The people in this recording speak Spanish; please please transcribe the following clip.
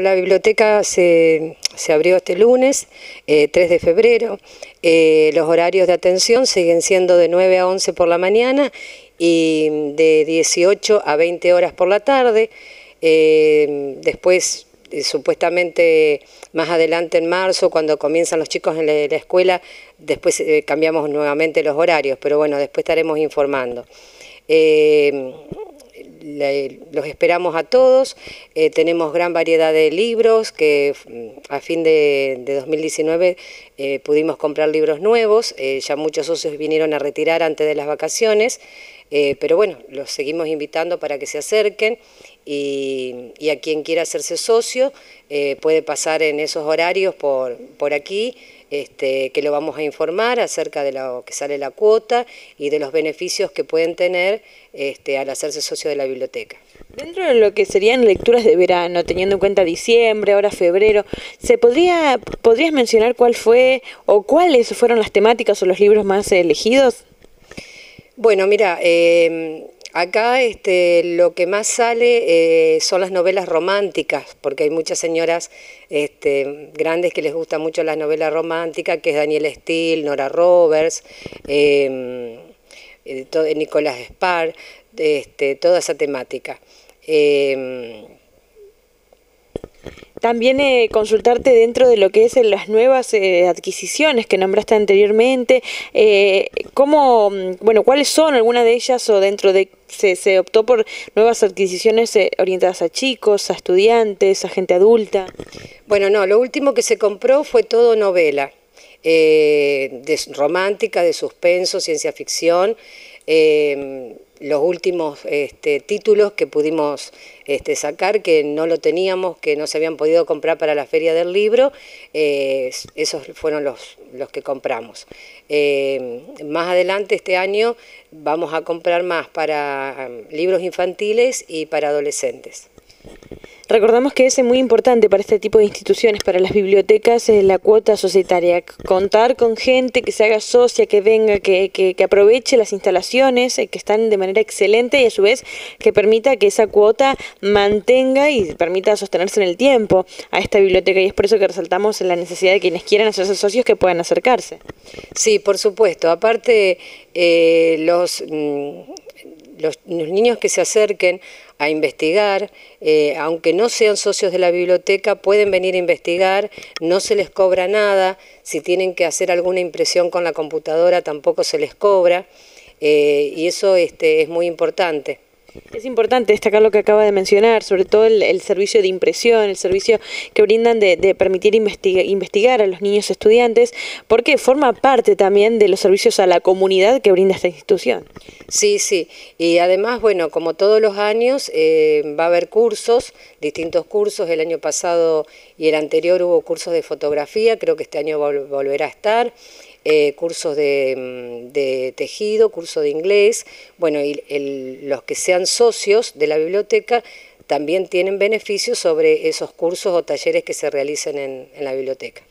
La biblioteca se, abrió este lunes, 3 eh, de febrero. Eh, los horarios de atención siguen siendo de 9 a 11 por la mañana y de 18 a 20 horas por la tarde. Eh, después, supuestamente, más adelante en marzo, cuando comienzan los chicos en la, la escuela, después cambiamos nuevamente los horarios, pero bueno, después estaremos informando los esperamos a todos. Eh, tenemos gran variedad de libros que mm, a fin de, 2019 eh, pudimos comprar libros nuevos. Eh, ya muchos socios vinieron a retirar antes de las vacaciones. Eh, pero bueno, los seguimos invitando para que se acerquen y, a quien quiera hacerse socio eh, puede pasar en esos horarios por, por aquí, este, que lo vamos a informar acerca de lo que sale la cuota y de los beneficios que pueden tener este, al hacerse socio de la biblioteca. Dentro de lo que serían lecturas de verano, teniendo en cuenta diciembre, ahora febrero, ¿se podría, podrías mencionar cuál fue o cuáles fueron las temáticas o los libros más elegidos? Bueno, mira, em, acá este, lo que más sale eh, son las novelas románticas, porque hay muchas señoras este, grandes que les gusta mucho las novelas románticas, que es Daniel Steele, Nora Roberts, em, eh, Nicolás Spar, este, toda esa temática. Em, también eh, consultarte dentro de lo que es en eh, las nuevas eh, adquisiciones que nombraste anteriormente, eh, mm, bueno, cuáles son algunas de ellas o dentro de se, optó por nuevas adquisiciones orientadas a chicos, a estudiantes, a gente adulta. Bueno, no, lo último que se compró fue todo novela, romántica, de suspenso, ciencia ficción los últimos este, títulos que pudimos este, sacar, que no lo teníamos, que no se habían podido comprar para la feria del libro, eh, esos fueron los, que compramos. Eh, más adelante este año vamos a comprar más para um, libros infantiles y para adolescentes. Recordamos que es muy importante para este tipo de instituciones, para las bibliotecas, la cuota societaria. Contar con gente que se haga socia, que venga, que, que, que aproveche las instalaciones, eh, que están de manera excelente y a su vez que permita que esa cuota mantenga y permita sostenerse en el tiempo a esta biblioteca. Y es por eso que resaltamos la necesidad de quienes quieran hacerse socios que puedan acercarse. Sí, por supuesto. Aparte, eh, los mm, los, niños que se acerquen a investigar, eh, aunque no sean socios de la biblioteca, pueden venir a investigar, no se les cobra nada, si tienen que hacer alguna impresión con la computadora tampoco se les cobra, eh, y eso este, es muy importante. Es importante destacar lo que acaba de mencionar, sobre todo el, el servicio de impresión, el servicio que brindan de, de permitir investigar a los niños estudiantes, porque forma parte también de los servicios a la comunidad que brinda esta institución. Sí, sí, y además, bueno, como todos los años, eh, va a haber cursos, distintos cursos, el año pasado y el anterior hubo cursos de fotografía, creo que este año volverá a estar. Eh, cursos mm, de, tejido, curso de inglés, bueno, y los que sean socios de la biblioteca también tienen beneficios sobre esos cursos o talleres que se realicen en la biblioteca.